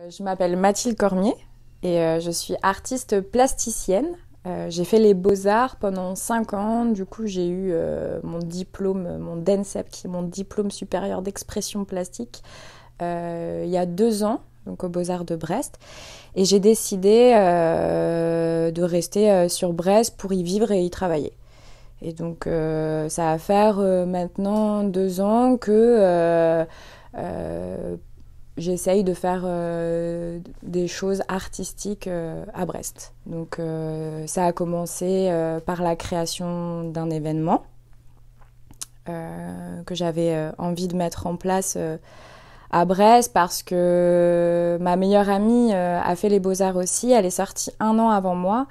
Euh, je m'appelle Mathilde Cormier et euh, je suis artiste plasticienne. Euh, j'ai fait les beaux-arts pendant 5 ans, du coup j'ai eu mon diplôme, mon DENSEP, qui est mon diplôme supérieur d'expression plastique, il y a 2 ans, donc aux beaux-arts de Brest. Et j'ai décidé de rester sur Brest pour y vivre et y travailler. Et donc ça va faire maintenant 2 ans que j'essaye de faire euh, des choses artistiques euh, à Brest. Donc euh, ça a commencé par la création d'un événement que j'avais envie de mettre en place à Brest parce que ma meilleure amie a fait les beaux-arts aussi. Elle est sortie un an avant moi.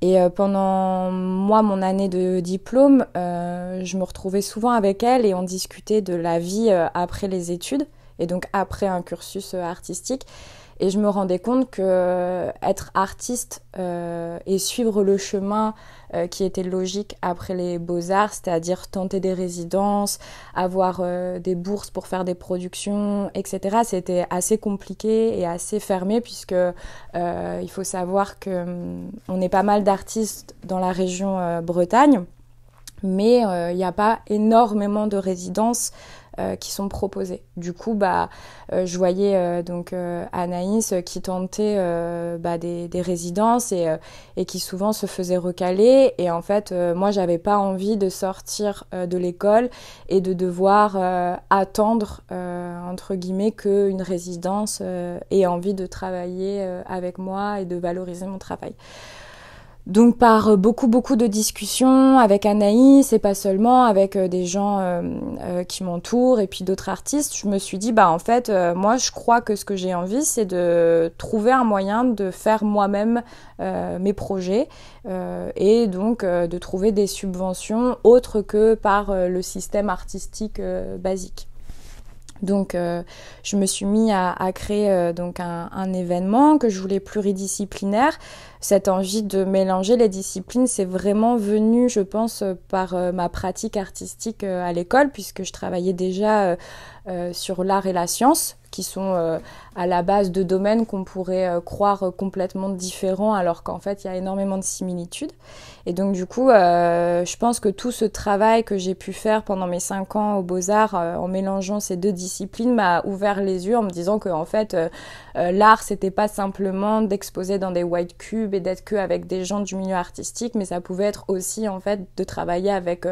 Et pendant moi, mon année de diplôme, je me retrouvais souvent avec elle et on discutait de la vie après les études et donc après un cursus euh, artistique. Et je me rendais compte que euh, être artiste euh, et suivre le chemin qui était logique après les beaux-arts, c'est-à-dire tenter des résidences, avoir des bourses pour faire des productions, etc., c'était assez compliqué et assez fermé puisque il faut savoir que hum, on est pas mal d'artistes dans la région Bretagne, mais il n'y a pas énormément de résidences euh, qui sont proposés. Du coup, bah, euh, je voyais euh, donc Anaïs qui tentait bah, des, résidences et, qui souvent se faisait recaler. Et en fait, moi, je n'avais pas envie de sortir de l'école et de devoir attendre entre guillemets qu'une résidence ait envie de travailler avec moi et de valoriser mon travail. Donc par euh, beaucoup beaucoup de discussions avec Anaïs et pas seulement avec euh, des gens euh, qui m'entourent et puis d'autres artistes, je me suis dit bah en fait moi je crois que ce que j'ai envie c'est de trouver un moyen de faire moi-même mes projets et donc de trouver des subventions autres que par le système artistique basique. Donc, euh, je me suis mis à, créer euh, donc un, événement que je voulais pluridisciplinaire. Cette envie de mélanger les disciplines, c'est vraiment venu, je pense, euh, par ma pratique artistique à l'école, puisque je travaillais déjà sur l'art et la science qui sont euh, à la base de domaines qu'on pourrait euh, croire complètement différents alors qu'en fait il y a énormément de similitudes. Et donc du coup, euh, je pense que tout ce travail que j'ai pu faire pendant mes cinq ans aux beaux-arts en mélangeant ces deux disciplines m'a ouvert les yeux en me disant que en fait l'art c'était pas simplement d'exposer dans des white cubes et d'être qu'avec des gens du milieu artistique, mais ça pouvait être aussi en fait de travailler avec,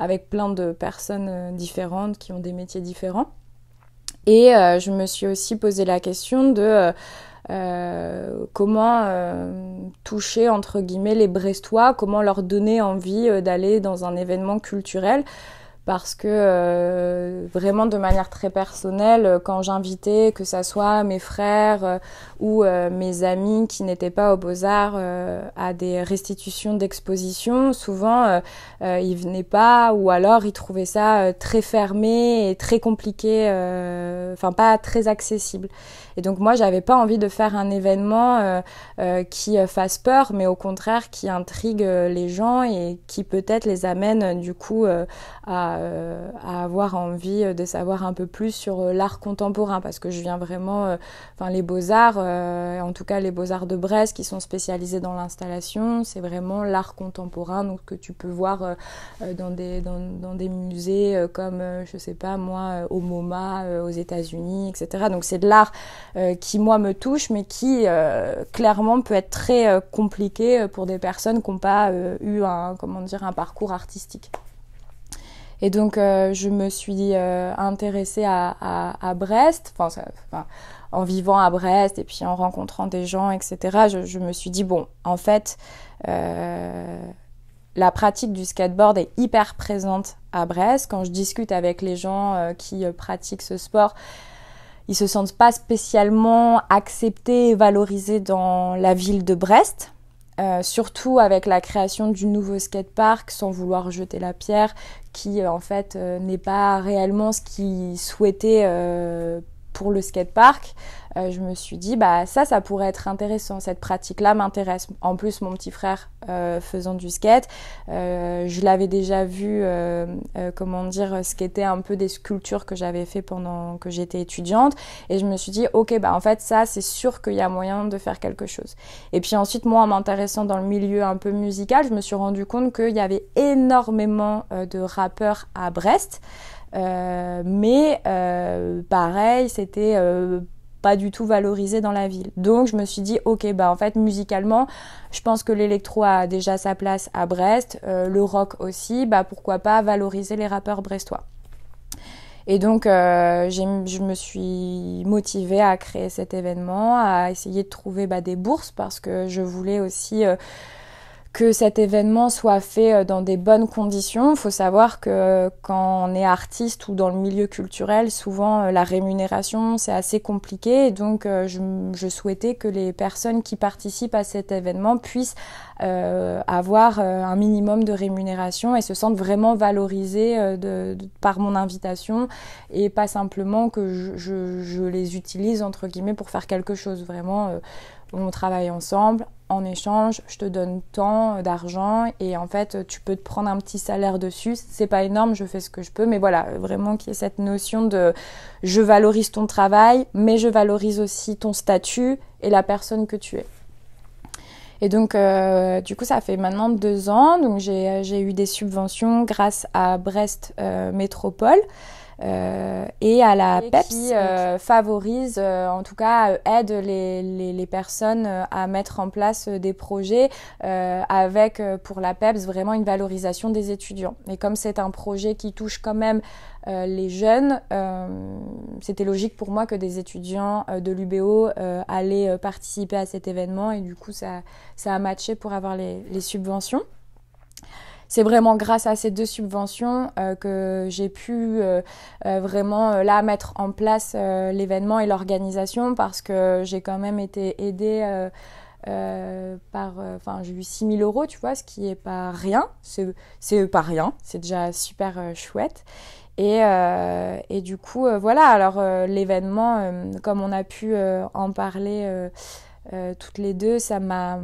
avec plein de personnes différentes qui ont des métiers différents. Et euh, je me suis aussi posé la question de euh, euh, comment toucher entre guillemets les Brestois, comment leur donner envie d'aller dans un événement culturel parce que euh, vraiment de manière très personnelle, euh, quand j'invitais, que ça soit mes frères euh, ou mes amis qui n'étaient pas aux beaux-arts à des restitutions d'exposition, souvent ils venaient pas ou alors ils trouvaient ça très fermé et très compliqué, enfin pas très accessible. Et donc moi j'avais pas envie de faire un événement qui fasse peur, mais au contraire qui intrigue les gens et qui peut-être les amène du coup à euh, à, avoir envie de savoir un peu plus sur euh, l'art contemporain parce que je viens vraiment, euh, enfin les beaux-arts, en tout cas les beaux-arts de Brest qui sont spécialisés dans l'installation, c'est vraiment l'art contemporain donc que tu peux voir dans, des, des musées comme, je sais pas moi, au MoMA aux États-Unis, etc. Donc c'est de l'art qui moi me touche mais qui clairement peut être très compliqué pour des personnes qui n'ont pas eu un, comment dire, un parcours artistique. Et donc, euh, je me suis euh, intéressée à, Brest, en vivant à Brest et puis en rencontrant des gens, etc. Je, me suis dit, bon, en fait, euh, la pratique du skateboard est hyper présente à Brest. Quand je discute avec les gens qui pratiquent ce sport, ils se sentent pas spécialement acceptés et valorisés dans la ville de Brest. Euh, surtout avec la création du nouveau skatepark, sans vouloir jeter la pierre, qui euh, en fait euh, n'est pas réellement ce qui souhaitait pour le skatepark, euh, je me suis dit, bah ça, ça pourrait être intéressant, cette pratique-là m'intéresse. En plus, mon petit frère euh, faisant du skate, euh, je l'avais déjà vu, comment dire, skater un peu des sculptures que j'avais fait pendant que j'étais étudiante. Et je me suis dit, ok, bah en fait, ça, c'est sûr qu'il y a moyen de faire quelque chose. Et puis ensuite, moi, m'intéressant dans le milieu un peu musical, je me suis rendu compte qu'il y avait énormément de rappeurs à Brest. Euh, mais euh, pareil, c'était euh, pas du tout valorisé dans la ville. Donc je me suis dit ok bah en fait musicalement je pense que l'électro a déjà sa place à Brest, le rock aussi, bah pourquoi pas valoriser les rappeurs brestois. Et donc euh, je me suis motivée à créer cet événement, à essayer de trouver bah, des bourses parce que je voulais aussi que cet événement soit fait euh, dans des bonnes conditions. Il faut savoir que euh, quand on est artiste ou dans le milieu culturel, souvent euh, la rémunération, c'est assez compliqué. donc, je, souhaitais que les personnes qui participent à cet événement puissent avoir un minimum de rémunération et se sentent vraiment valorisées de, par mon invitation et pas simplement que je, je, les utilise, entre guillemets, pour faire quelque chose. Vraiment on travaille ensemble, en échange, je te donne tant d'argent et en fait, tu peux te prendre un petit salaire dessus. C'est pas énorme, je fais ce que je peux, mais voilà, vraiment qu'il y ait cette notion de je valorise ton travail, mais je valorise aussi ton statut et la personne que tu es. Et donc, euh, du coup, ça fait maintenant deux ans. Donc, j'ai euh, eu des subventions grâce à Brest euh, Métropole. Euh, et à la PEPS qui e euh, euh, favorise, en tout cas aide les, les, les, personnes à mettre en place des projets avec pour la PEPS vraiment une valorisation des étudiants. Et comme c'est un projet qui touche quand même les jeunes, c'était logique pour moi que des étudiants de l'UBO allaient participer à cet événement et du coup ça, ça a matché pour avoir les, les subventions c'est vraiment grâce à ces deux subventions euh, que j'ai pu euh, euh, vraiment là mettre en place l'événement et l'organisation parce que j'ai quand même été aidée par, enfin j'ai eu 6000 euros, tu vois, ce qui est pas rien, c'est pas rien, c'est déjà super chouette. Et, du coup, voilà, alors l'événement, comme on a pu en parler toutes les deux, ça m'a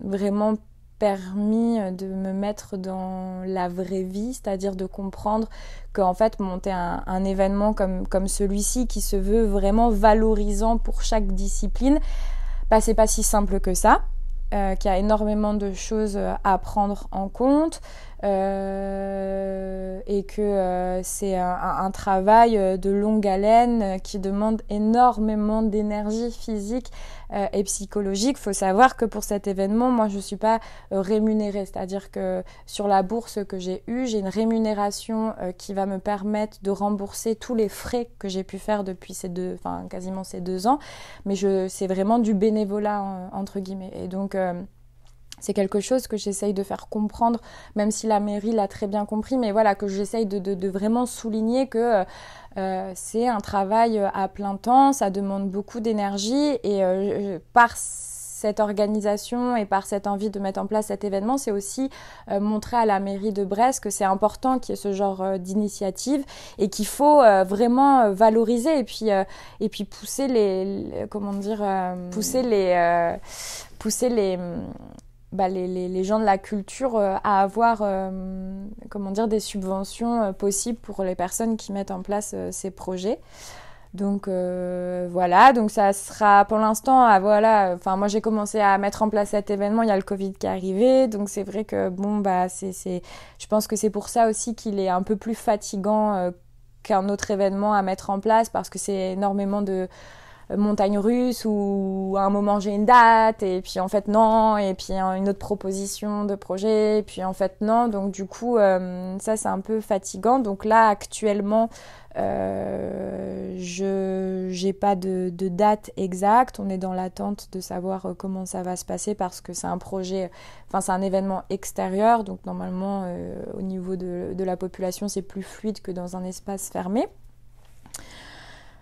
vraiment permis euh, de me mettre dans la vraie vie, c'est-à-dire de comprendre qu'en fait monter un, événement comme, comme celui-ci qui se veut vraiment valorisant pour chaque discipline, bah, c'est pas si simple que ça, euh, qu'il y a énormément de choses euh, à prendre en compte, euh, et que euh, c'est un, travail euh, de longue haleine qui demande énormément d'énergie physique et psychologique. Il faut savoir que pour cet événement, moi, je ne suis pas rémunérée, c'est-à-dire que sur la bourse que j'ai eue, j'ai une rémunération qui va me permettre de rembourser tous les frais que j'ai pu faire depuis ces deux, enfin quasiment ces deux ans, mais c'est vraiment du bénévolat entre guillemets. Et donc c'est quelque chose que j'essaye de faire comprendre, même si la mairie l'a très bien compris, mais voilà, que j'essaye de, vraiment souligner que euh, euh, c'est un travail euh, à plein temps, ça demande beaucoup d'énergie et par cette organisation et par cette envie de mettre en place cet événement, c'est aussi montrer à la mairie de Brest que c'est important qu'il y ait ce genre d'initiative et qu'il faut vraiment valoriser et puis et puis pousser les, les comment dire pousser les pousser les bah, les, les, gens de la culture euh, à avoir euh, comment dire, des subventions euh, possibles pour les personnes qui mettent en place ces projets. Donc voilà, donc ça sera pour l'instant, ah, voilà, enfin moi j'ai commencé à mettre en place cet événement, il y a le Covid qui est arrivé, donc c'est vrai que bon bah c'est, c'est je pense que c'est pour ça aussi qu'il est un peu plus fatigant qu'un autre événement à mettre en place parce que c'est énormément de euh, montagne russe ou à un moment j'ai une date et puis en fait non et puis une autre proposition de projet et puis en fait non donc du coup euh, ça c'est un peu fatigant donc là actuellement euh, je j'ai pas de, date exacte. On est dans l'attente de savoir comment ça va se passer parce que c'est un projet, enfin c'est un événement extérieur, donc normalement au niveau de, de la population c'est plus fluide que dans un espace fermé.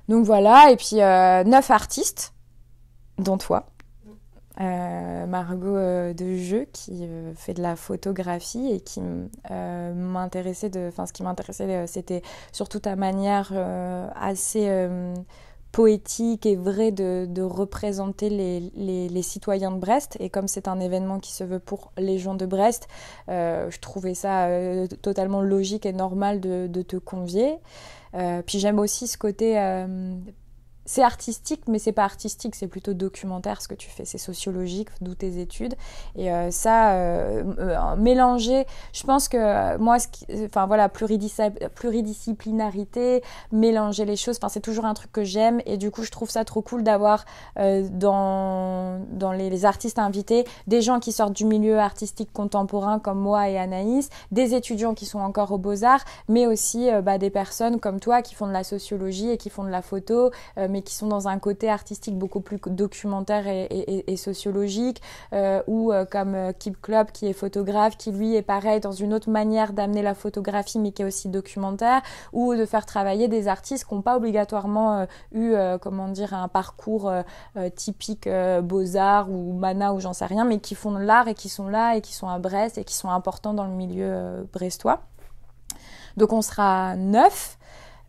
Donc voilà, et puis euh, neuf artistes, dont toi. Euh, Margot euh, de jeu qui fait de la photographie et qui m'intéressait de enfin ce qui m'intéressait c'était surtout ta manière assez poétique et vraie de, représenter les, les, les, citoyens de Brest et comme c'est un événement qui se veut pour les gens de Brest je trouvais ça totalement logique et normal de, de te convier euh, puis j'aime aussi ce côté euh, c'est artistique, mais c'est pas artistique, c'est plutôt documentaire ce que tu fais, c'est sociologique, d'où tes études. Et euh, ça, euh, euh, mélanger, je pense que moi, ce enfin voilà, pluridisciplinarité, mélanger les choses, enfin c'est toujours un truc que j'aime. Et du coup, je trouve ça trop cool d'avoir dans, dans les, artistes invités des gens qui sortent du milieu artistique contemporain comme moi et Anaïs, des étudiants qui sont encore aux beaux-arts, mais aussi bah, des personnes comme toi qui font de la sociologie et qui font de la photo, mais qui sont dans un côté artistique beaucoup plus documentaire et, sociologique, euh, ou euh, comme euh, Kip Club qui est photographe, qui lui est pareil dans une autre manière d'amener la photographie, mais qui est aussi documentaire, ou de faire travailler des artistes qui n'ont pas obligatoirement eu, comment dire, un parcours typique beaux-arts ou mana ou j'en sais rien, mais qui font de l'art et qui sont là et qui sont à Brest et qui sont importants dans le milieu brestois. Donc on sera neuf.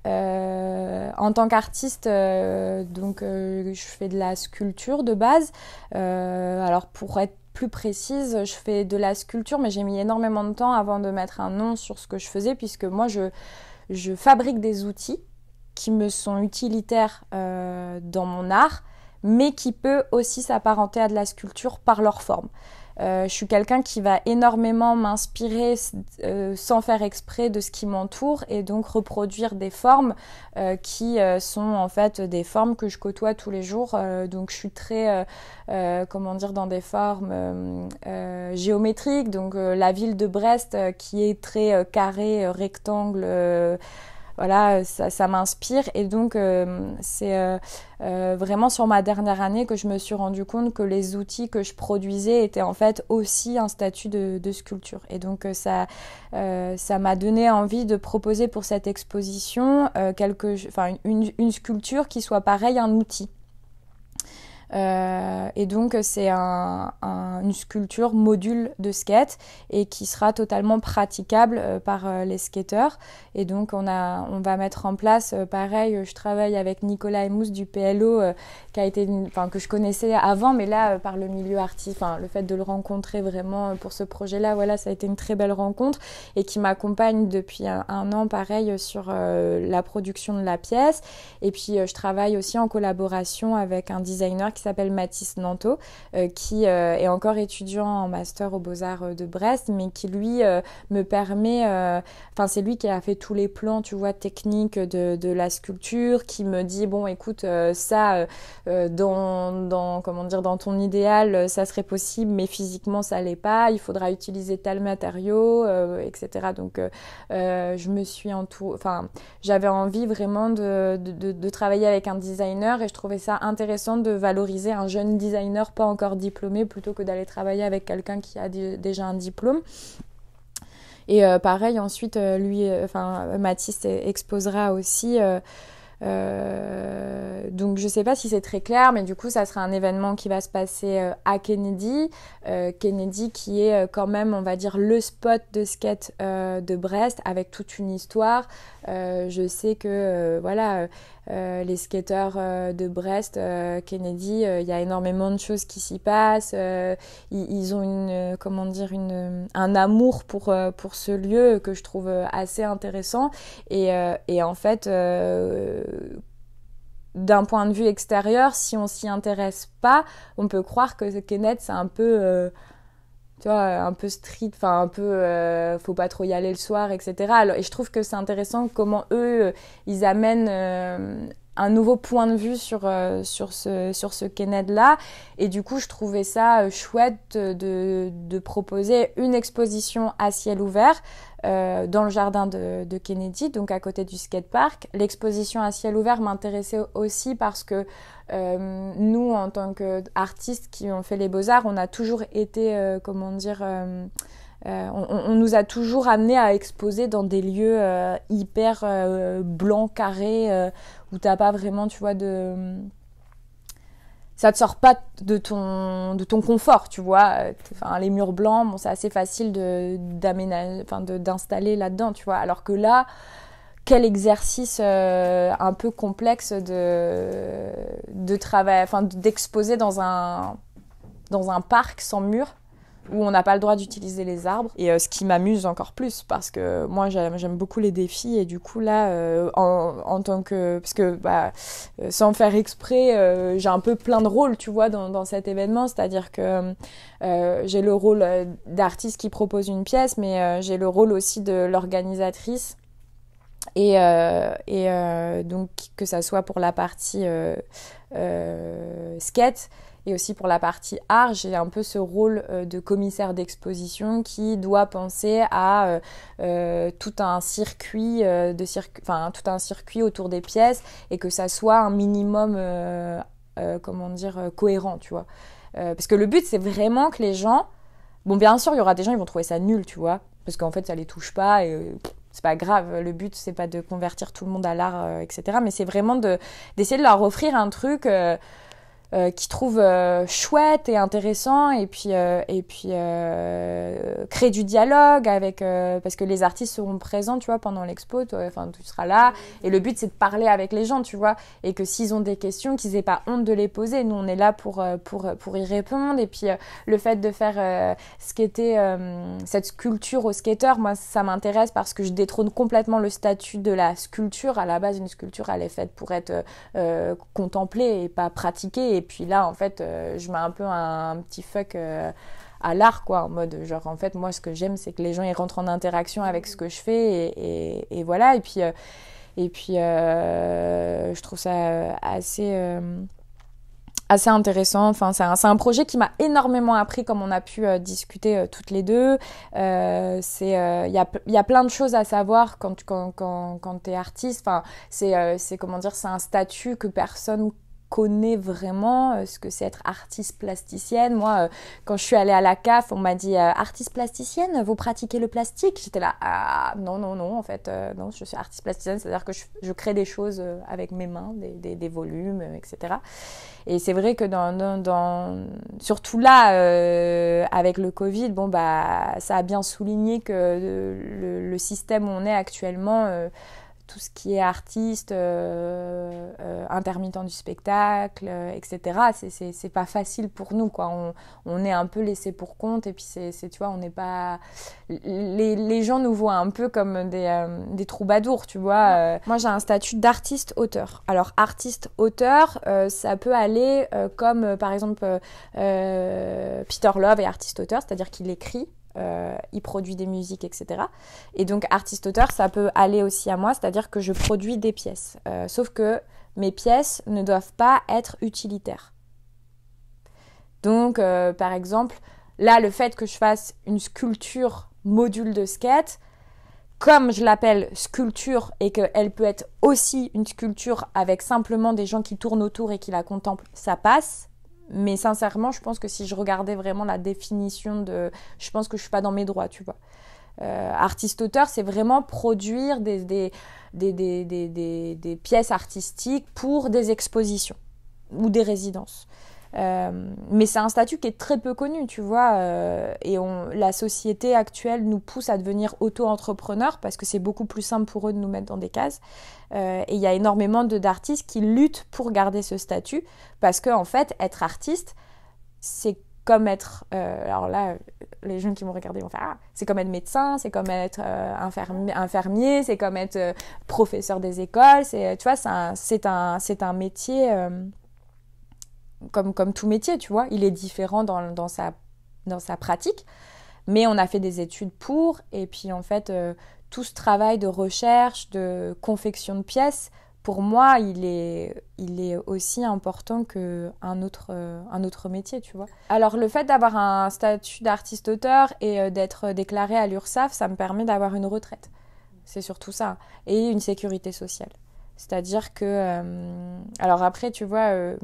Euh, en tant qu'artiste, euh, donc euh, je fais de la sculpture de base. alors pour être plus précise, je fais de la sculpture, mais j'ai mis énormément de temps avant de mettre un nom sur ce que je faisais, puisque moi je, je fabrique des outils qui me sont utilitaires dans mon art, mais qui peut aussi s'apparenter à de la sculpture par leur forme. Euh, je suis quelqu'un qui va énormément m'inspirer euh, sans faire exprès de ce qui m'entoure et donc reproduire des formes euh, qui sont en fait des formes que je côtoie tous les jours. donc je suis très, comment dire, dans des formes géométriques. Donc la ville de Brest qui est très carré, rectangle voilà, euh, ça, m'inspire. Et donc, euh, c'est euh, vraiment sur ma dernière année que je me suis rendu compte que les outils que je produisais étaient en fait aussi un statut de, sculpture. Et donc, ça ça m'a donné envie de proposer pour cette exposition quelque, une, une, sculpture qui soit pareil, un outil. Euh, et donc c'est un, une sculpture module de skate et qui sera totalement praticable euh, par euh, les skateurs. Et donc on, a, on va mettre en place, pareil, je travaille avec Nicolas Emousse du PLO qui a été, enfin, que je connaissais avant, mais là par le milieu artiste, enfin, le fait de le rencontrer vraiment pour ce projet-là, voilà, ça a été une très belle rencontre et qui m'accompagne depuis un, an, pareil, sur la production de la pièce. Et puis je travaille aussi en collaboration avec un designer qui s'appelle Mathis Nanto, euh, qui euh, est encore étudiant en master aux Beaux-Arts euh, de Brest, mais qui lui me permet, enfin c'est lui qui a fait tous les plans, tu vois, techniques de, la sculpture, qui me dit, bon écoute, ça, dans, dans, comment dire, dans ton idéal, ça serait possible, mais physiquement ça l'est pas, il faudra utiliser tel matériau, etc. Donc je me suis en tout... enfin j'avais envie vraiment de travailler avec un designer et je trouvais ça intéressant de valoriser un jeune designer pas encore diplômé plutôt que d'aller travailler avec quelqu'un qui a déjà un diplôme. Et euh, pareil, ensuite, euh, lui, euh, enfin, Mathis e-, exposera aussi. donc je sais pas si c'est très clair, mais du coup ça sera un événement qui va se passer à Kennedy, Kennedy qui est quand même on va dire le spot de skate de Brest avec toute une histoire. je sais que voilà euh, les skateurs euh, de Brest, euh, Kennedy, il y a énormément de choses qui s'y passent. Ils, ont une, comment dire, un amour pour, pour ce lieu que je trouve assez intéressant. Et, et en fait, d'un point de vue extérieur, si on s'y intéresse pas, on peut croire que Kenneth, c'est un peu tu vois, un peu street, enfin un peu, euh, faut pas trop y aller le soir, etc. Alors, et je trouve que c'est intéressant comment eux, euh, ils amènent euh, un nouveau point de vue sur, euh, sur ce, sur ce Kennedy-là. Et du coup, je trouvais ça euh, chouette de, proposer une exposition à ciel ouvert euh, dans le jardin de, Kennedy, donc à côté du skatepark. L'exposition à ciel ouvert m'intéressait aussi parce que nous, en tant qu'artistes qui ont fait les beaux-arts, on a toujours été, comment dire... on, nous a toujours amené à exposer dans des lieux hyper blancs, carrés, où t'as pas vraiment, tu vois, de ça te sort pas de ton de ton confort, tu vois. Enfin, les murs blancs, bon, c'est assez facile de d'aménager, enfin, d'installer là-dedans, tu vois. Alors que là, quel exercice euh, un peu complexe de de travail, enfin, d'exposer dans un dans un parc sans mur où on n'a pas le droit d'utiliser les arbres. Et euh, ce qui m'amuse encore plus, parce que moi j'aime beaucoup les défis, et du coup là, euh, en, tant que... Parce que bah, euh, sans faire exprès, j'ai un peu plein de rôles, tu vois, dans, cet événement, c'est-à-dire que j'ai le rôle d'artiste qui propose une pièce, mais j'ai le rôle aussi de l'organisatrice et, donc que ça soit pour la partie skate et aussi pour la partie art, j'ai un peu ce rôle euh, de commissaire d'exposition qui doit penser à euh, euh, tout un circuit de enfin tout un circuit autour des pièces et que ça soit un minimum comment dire cohérent, tu vois. parce que le but c'est vraiment que les gens bon bien sûr il y aura des gens ils vont trouver ça nul, tu vois, parce qu'en fait ça les touche pas et c'est pas grave, le but c'est pas de convertir tout le monde à l'art, etc. Mais c'est vraiment d'essayer de, leur offrir un truc euh, qui trouve euh, chouette et intéressant et puis euh, et puis créer du dialogue avec parce que les artistes seront présents tu vois pendant l'expo enfin tu seras là et le but c'est de parler avec les gens tu vois et que s'ils ont des questions qu'ils aient pas honte de les poser nous on est là pour pour pour y répondre et puis le fait de faire ce était cette sculpture au skater moi ça m'intéresse parce que je détrône complètement le statut de la sculpture à la base une sculpture elle est faite pour être contemplée et pas pratiquée et puis là, en fait, euh, je mets un peu un, petit fuck euh, à l'art, quoi, en mode, genre, en fait, moi, ce que j'aime, c'est que les gens, ils rentrent en interaction avec ce que je fais, et, voilà, et puis, euh, et puis je trouve ça assez, assez intéressant, enfin, c'est un, projet qui m'a énormément appris, comme on a pu discuter toutes les deux, c'est, il y a, y, a, plein de choses à savoir quand, quand, quand, quand artiste, enfin, c'est, comment dire, c'est un statut que personne connaît vraiment euh, ce que c'est être artiste plasticienne. Moi, euh, quand je suis allée à la CAF, on m'a dit euh, artiste plasticienne, vous pratiquez le plastique J'étais là, ah non, non, non, en fait, non, je suis artiste plasticienne, c'est-à-dire que je, crée des choses avec mes mains, des, des volumes, etc. Et c'est vrai que dans, dans, surtout là, avec le Covid, bon, bah, ça a bien souligné que le, le système où on est actuellement tout ce qui est artiste, euh, euh, intermittent du spectacle, euh, etc. C'est pas facile pour nous, quoi. On, est un peu laissé pour compte et puis c'est, tu vois, on n'est pas. Les, gens nous voient un peu comme des, des troubadours, tu vois. Moi, j'ai un statut d'artiste-auteur. Alors, artiste-auteur, ça peut aller comme par exemple Peter Love est artiste-auteur, c'est-à-dire qu'il écrit euh, il produit des musiques, etc. Et donc artiste-auteur, ça peut aller aussi à moi, c'est-à-dire que je produis des pièces. Euh, sauf que mes pièces ne doivent pas être utilitaires. Donc euh, par exemple, là, le fait que je fasse une sculpture module de skate, comme je l'appelle sculpture et qu'elle peut être aussi une sculpture avec simplement des gens qui tournent autour et qui la contemplent, ça passe. Mais sincèrement, je pense que si je regardais vraiment la définition de... Je pense que je suis pas dans mes droits, tu vois. Euh, Artiste-auteur, c'est vraiment produire des, pièces artistiques pour des expositions ou des résidences. Euh, mais c'est un statut qui est très peu connu, tu vois. Euh, et on, la société actuelle nous pousse à devenir auto-entrepreneurs parce que c'est beaucoup plus simple pour eux de nous mettre dans des cases. Euh, et il y a énormément d'artistes qui luttent pour garder ce statut parce qu'en en fait, être artiste, c'est comme être. alors là, les jeunes qui m'ont regardé vont faire ah, c'est comme être médecin, c'est comme être infirmier, c'est comme être professeur des écoles. Tu vois, c'est un, un, un métier comme, tout métier, tu vois, il est différent dans, sa, pratique, mais on a fait des études pour, et puis en fait, euh, tout ce travail de recherche, de confection de pièces, pour moi, il est, aussi important qu'un autre, euh, un autre métier, tu vois. Alors, le fait d'avoir un statut d'artiste-auteur et euh, d'être déclaré à l'URSSAF, ça me permet d'avoir une retraite. C'est surtout ça. Et une sécurité sociale. C'est-à-dire que, euh, alors après, tu vois, euh,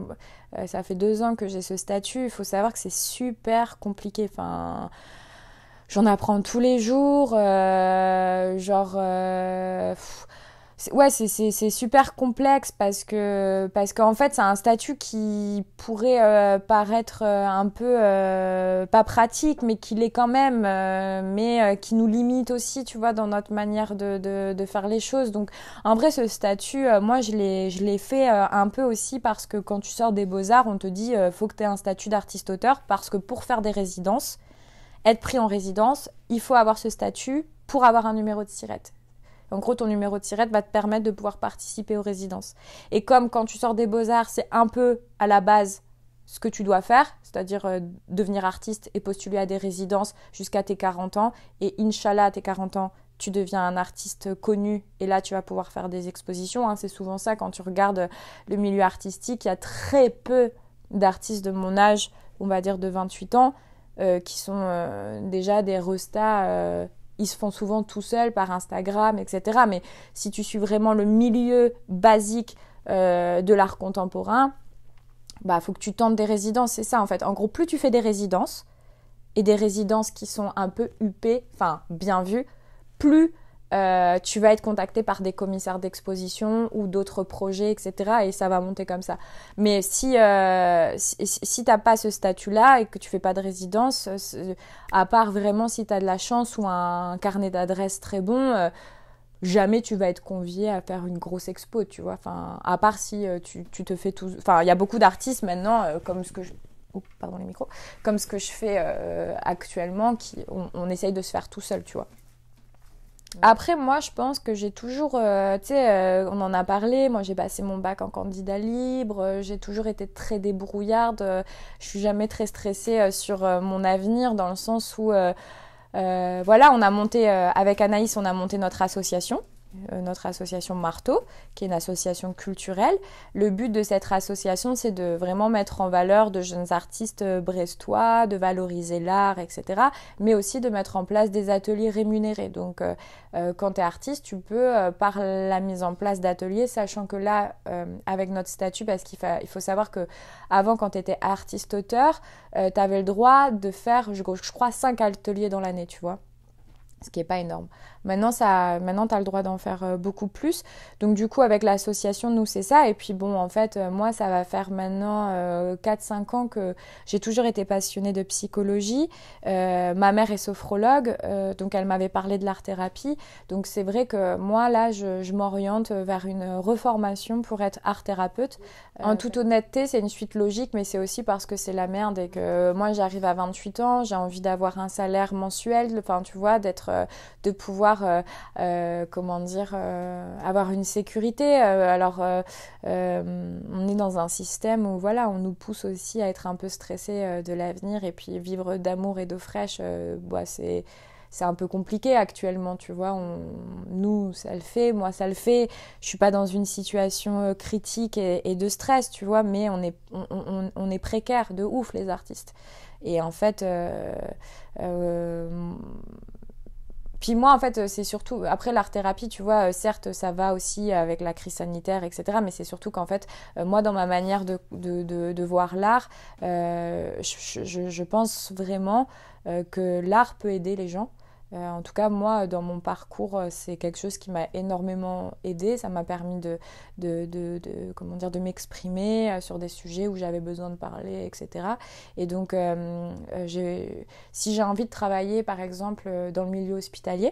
euh, ça fait deux ans que j'ai ce statut. Il faut savoir que c'est super compliqué. Enfin, j'en apprends tous les jours. genre, ouais, c'est super complexe parce que parce qu'en fait, c'est un statut qui pourrait euh, paraître euh, un peu euh, pas pratique, mais qui l'est quand même, mais qui nous limite aussi, tu vois, dans notre manière de, faire les choses. Donc, en vrai, ce statut, moi, je l'ai je fait un peu aussi parce que quand tu sors des beaux arts, on te dit faut que tu aies un statut d'artiste auteur parce que pour faire des résidences, être pris en résidence, il faut avoir ce statut pour avoir un numéro de sirette. En gros, ton numéro de tirette va te permettre de pouvoir participer aux résidences. Et comme quand tu sors des beaux-arts, c'est un peu à la base ce que tu dois faire, c'est-à-dire euh, devenir artiste et postuler à des résidences jusqu'à tes 40 ans. Et Inch'Allah, à tes 40 ans, tu deviens un artiste connu et là tu vas pouvoir faire des expositions. Hein. C'est souvent ça quand tu regardes le milieu artistique. Il y a très peu d'artistes de mon âge, on va dire de 28 ans, euh, qui sont euh, déjà des restas ils se font souvent tout seuls par Instagram, etc. Mais si tu suis vraiment le milieu basique euh, de l'art contemporain, bah faut que tu tentes des résidences, c'est ça en fait. En gros, plus tu fais des résidences et des résidences qui sont un peu huppées, enfin bien vues, plus euh, tu vas être contacté par des commissaires d'exposition ou d'autres projets, etc. Et ça va monter comme ça. Mais si euh, si, t'as pas ce statut-là et que tu fais pas de résidence, euh, à part vraiment si tu as de la chance ou un, carnet d'adresse très bon, euh, jamais tu vas être convié à faire une grosse expo, tu vois. Enfin, à part si tu, te fais tout. Enfin, il y a beaucoup d'artistes maintenant, comme ce que je oh, pardon les micros, comme ce que je fais actuellement, qui on, on, essaye de se faire tout seul, tu vois. Après, moi, je pense que j'ai toujours, euh, tu sais, euh, on en a parlé, moi j'ai passé mon bac en candidat libre, euh, j'ai toujours été très débrouillarde, je suis jamais très stressée sur mon avenir dans le sens où, voilà, on a monté, avec Anaïs, on a monté notre association. Euh, notre association Marteau, qui est une association culturelle. Le but de cette association, c'est de vraiment mettre en valeur de jeunes artistes euh, brestois, de valoriser l'art, etc. Mais aussi de mettre en place des ateliers rémunérés. Donc, euh, quand tu es artiste, tu peux, par la mise en place d'ateliers, sachant que là, avec notre statut, parce qu'il faut savoir que avant, quand tu étais artiste-auteur, tu avais le droit de faire, je, crois, cinq ateliers dans l'année, tu vois ce qui n'est pas énorme. Maintenant, ça, maintenant, t'as le droit d'en faire euh, beaucoup plus. Donc, du coup, avec l'association, nous, c'est ça. Et puis, bon, en fait, euh, moi, ça va faire maintenant 4-5 euh, ans que j'ai toujours été passionnée de psychologie. ma mère est sophrologue, donc elle m'avait parlé de l'art-thérapie. Donc, c'est vrai que moi, là, je, je m'oriente vers une reformation pour être art-thérapeute. en toute honnêteté, c'est une suite logique, mais c'est aussi parce que c'est la merde et que moi, j'arrive à 28 ans, j'ai envie d'avoir un salaire mensuel, enfin, tu vois, d'être, de pouvoir euh, euh, comment dire, euh, avoir une sécurité. alors, on est dans un système où, voilà, on nous pousse aussi à être un peu stressé de l'avenir et puis vivre d'amour et d'eau fraîche, bah, c'est c'est un peu compliqué actuellement, tu vois. On, nous, ça le fait, moi, ça le fait. Je suis pas dans une situation critique et, de stress, tu vois, mais on est, on, est précaire de ouf, les artistes. Et en fait, puis moi, en fait, euh, c'est surtout après l'art thérapie, tu vois, euh, certes, ça va aussi avec la crise sanitaire, etc. Mais c'est surtout qu'en fait, euh, moi, dans ma manière de, de, voir l'art, je, pense vraiment que l'art peut aider les gens. Euh, en tout cas, moi, dans mon parcours, euh, c'est quelque chose qui m'a énormément aidé. Ça m'a permis de, de, de, comment dire, de m'exprimer euh, sur des sujets où j'avais besoin de parler, etc. Et donc, si j'ai envie de travailler, par exemple, dans le milieu hospitalier,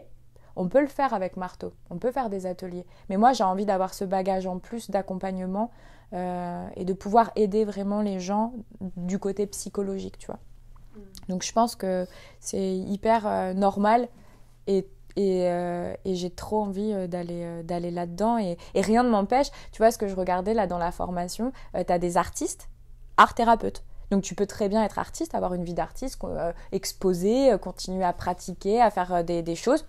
on peut le faire avec marteau, on peut faire des ateliers. Mais moi, j'ai envie d'avoir ce bagage en plus d'accompagnement et de pouvoir aider vraiment les gens du côté psychologique, tu vois. Donc je pense que c'est hyper euh, normal et, euh, et, j'ai trop envie euh, d'aller d'aller là-dedans et, rien ne m'empêche. Tu vois ce que je regardais là dans la formation, tu as des artistes, art thérapeutes. Donc tu peux très bien être artiste, avoir une vie d'artiste, exposer, continuer à pratiquer, à faire des, choses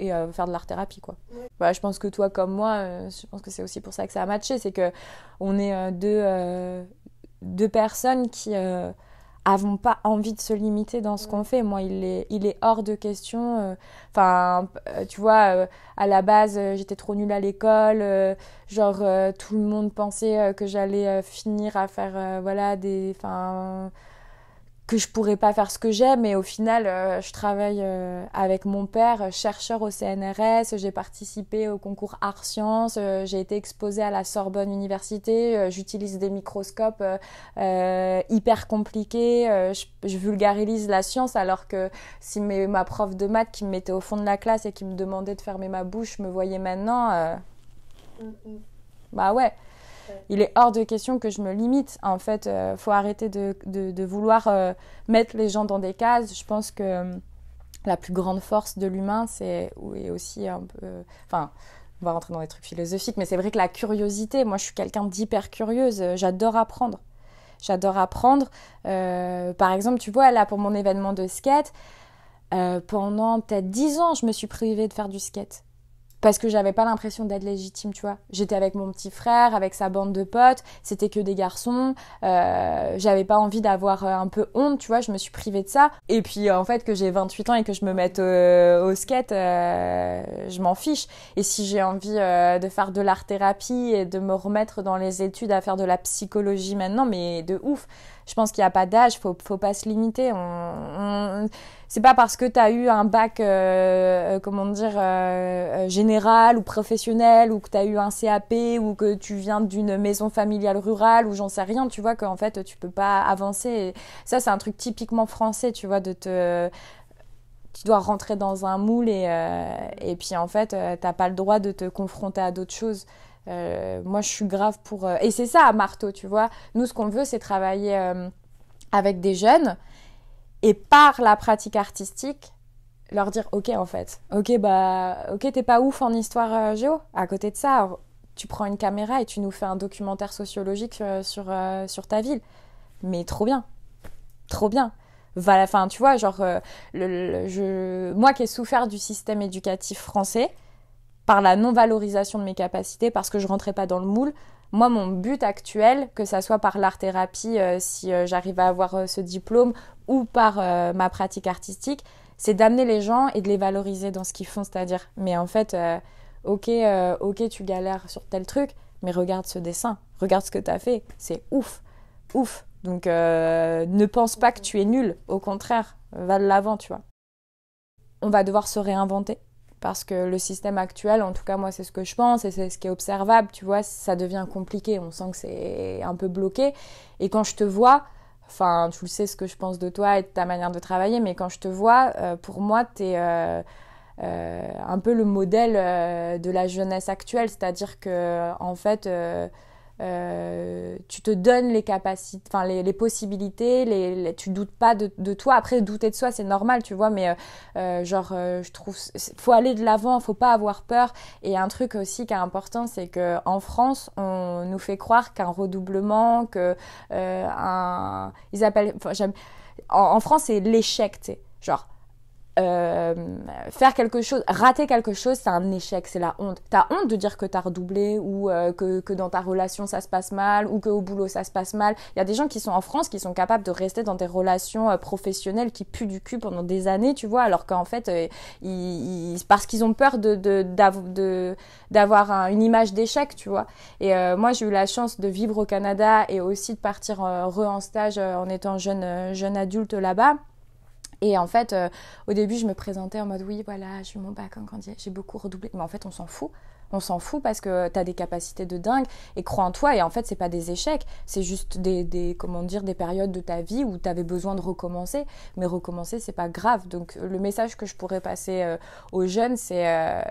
et faire de l'art thérapie quoi. Bah, je pense que toi comme moi, je pense que c'est aussi pour ça que ça a matché, c'est que on est deux, deux personnes qui avons pas envie de se limiter dans ce qu'on fait. Moi, il est, il est hors de question. Euh, enfin, euh, tu vois, euh, à la base, j'étais trop nulle à l'école. genre, tout le monde pensait que j'allais finir à faire, voilà, des, enfin, que je pourrais pas faire ce que j'aime mais au final euh, je travaille euh, avec mon père euh, chercheur au CNRS j'ai participé au concours art sciences j'ai été exposée à la Sorbonne université j'utilise des microscopes hyper compliqués je, vulgarise la science alors que si ma prof de maths qui me mettait au fond de la classe et qui me demandait de fermer ma bouche me voyait maintenant mm, mm. bah ouais il est hors de question que je me limite. En fait, euh, faut arrêter de, vouloir euh, mettre les gens dans des cases. Je pense que euh, la plus grande force de l'humain, c'est est aussi un peu... Enfin, on va rentrer dans des trucs philosophiques, mais c'est vrai que la curiosité, moi je suis quelqu'un d'hyper curieuse, j'adore apprendre. J'adore apprendre. par exemple, tu vois, là pour mon événement de skate, pendant peut-être dix ans, je me suis privée de faire du skate parce que j'avais pas l'impression d'être légitime, tu vois. J'étais avec mon petit frère, avec sa bande de potes, c'était que des garçons, euh, j'avais pas envie d'avoir euh, un peu honte, tu vois, je me suis privée de ça. Et puis euh, en fait que j'ai 28 ans et que je me mette euh, au skate, je m'en fiche. Et si j'ai envie de faire de l'art-thérapie et de me remettre dans les études à faire de la psychologie maintenant, mais de ouf, je pense qu'il n'y a pas d'âge, faut, faut pas se limiter. c'est pas parce que tu as eu un bac, euh, euh, comment dire, euh, général ou professionnel, ou que tu as eu un CAP, ou que tu viens d'une maison familiale rurale, ou j'en sais rien, tu vois, qu'en fait, tu peux pas avancer. ça, c'est un truc typiquement français, tu vois, de te tu dois rentrer dans un moule et, et puis en fait, tu t'as pas le droit de te confronter à d'autres choses. Euh, moi, je suis grave pour... Euh, et c'est ça, à marteau, tu vois. Nous, ce qu'on veut, c'est travailler euh, avec des jeunes et par la pratique artistique, leur dire, ok, en fait, ok, bah, ok, t'es pas ouf en histoire géo. À côté de ça, tu prends une caméra et tu nous fais un documentaire sociologique sur, ta ville. Mais trop bien. Trop bien va la fin tu vois genre moi qui ai souffert du système éducatif français par la non-valorisation de mes capacités, parce que je rentrais pas dans le moule. Moi, mon but actuel, que ça soit par l'art-thérapie, euh, si euh, j'arrive à avoir euh, ce diplôme, ou par ma pratique artistique, c'est d'amener les gens et de les valoriser dans ce qu'ils font. C'est-à-dire, mais en fait, ok, ok, tu galères sur tel truc, mais regarde ce dessin, regarde ce que tu as fait, c'est ouf, ouf. Donc, ne pense pas que tu es nul, au contraire, va de l'avant, tu vois. On va devoir se réinventer parce que le système actuel, en tout cas moi c'est ce que je pense et c'est ce qui est observable, tu vois, ça devient compliqué, on sent que c'est un peu bloqué. Et quand je te vois, enfin tu le sais ce que je pense de toi et de ta manière de travailler, mais quand je te vois, euh, pour moi tu es euh, euh, un peu le modèle de la jeunesse actuelle, c'est-à-dire que en fait euh, tu te donnes les capacités, enfin les, les, possibilités, les, les, tu doutes pas de, de, toi. Après, douter de soi, c'est normal, tu vois, mais euh, euh, genre, je trouve, faut aller de l'avant, faut pas avoir peur. Et un truc aussi qui est important, c'est que en France, on nous fait croire qu'un redoublement, que un, ils appellent, en, en, France, c'est l'échec, tu sais, genre euh, faire quelque chose, rater quelque chose, c'est un échec, c'est la honte. T'as honte de dire que t'as redoublé ou euh, que, que, dans ta relation ça se passe mal ou que au boulot ça se passe mal. Il y a des gens qui sont en France qui sont capables de rester dans des relations euh, professionnelles qui puent du cul pendant des années, tu vois, alors qu'en fait, ils, parce qu'ils ont peur de, d'avoir de, une image d'échec, tu vois. Et moi, j'ai eu la chance de vivre au Canada et aussi de partir en stage en étant jeune, jeune adulte là-bas. Et en fait, euh, au début, je me présentais en mode oui, voilà, je suis mon bac en candidat, j'ai beaucoup redoublé. Mais en fait, on s'en fout. On s'en fout parce que tu as des capacités de dingue et crois en toi. Et en fait, c'est pas des échecs, c'est juste des, comment dire, des périodes de ta vie où tu avais besoin de recommencer. Mais recommencer, c'est pas grave. Donc, le message que je pourrais passer euh, aux jeunes, c'est euh,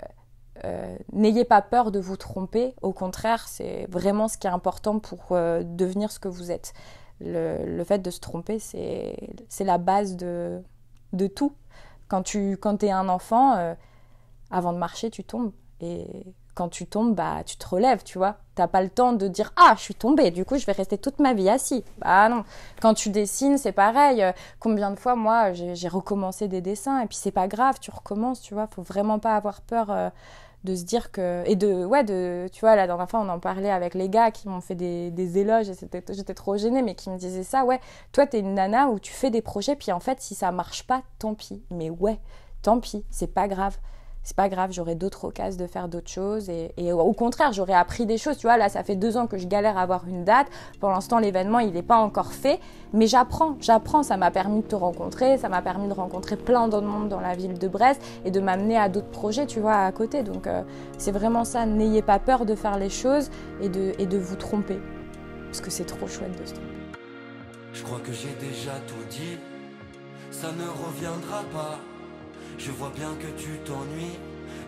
n'ayez pas peur de vous tromper. Au contraire, c'est vraiment ce qui est important pour devenir ce que vous êtes. Le, le fait de se tromper, c'est la base de, de tout. Quand tu quand es un enfant, euh, avant de marcher, tu tombes. Et quand tu tombes, bah, tu te relèves, tu vois. Tu T'as pas le temps de dire ah je suis tombée, du coup je vais rester toute ma vie assis. Bah non. Quand tu dessines, c'est pareil. Euh, combien de fois moi j'ai recommencé des dessins et puis c'est pas grave, tu recommences, tu vois. Faut vraiment pas avoir peur. Euh, de se dire que et de ouais de tu vois la dernière fois on en parlait avec les gars qui m'ont fait des, des éloges et j'étais trop gênée mais qui me disaient ça ouais toi t'es une nana où tu fais des projets puis en fait si ça marche pas tant pis mais ouais tant pis c'est pas grave c'est pas grave, j'aurai d'autres occasions de faire d'autres choses. Et, au contraire, j'aurais appris des choses. Tu vois, là, ça fait deux ans que je galère à avoir une date. Pour l'instant, l'événement, il n'est pas encore fait. Mais j'apprends, j'apprends. Ça m'a permis de te rencontrer. Ça m'a permis de rencontrer plein d'autres monde dans la ville de Brest et de m'amener à d'autres projets, tu vois, à côté. Donc, euh, c'est vraiment ça. N'ayez pas peur de faire les choses et et de vous tromper. Parce que c'est trop chouette de se tromper. Je crois que j'ai déjà tout dit. Ça ne reviendra pas. Je vois bien que tu t'ennuies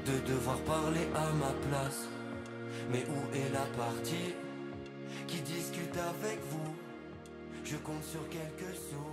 de devoir parler à ma place. Mais où est la partie qui discute avec vous Je compte sur quelques sous.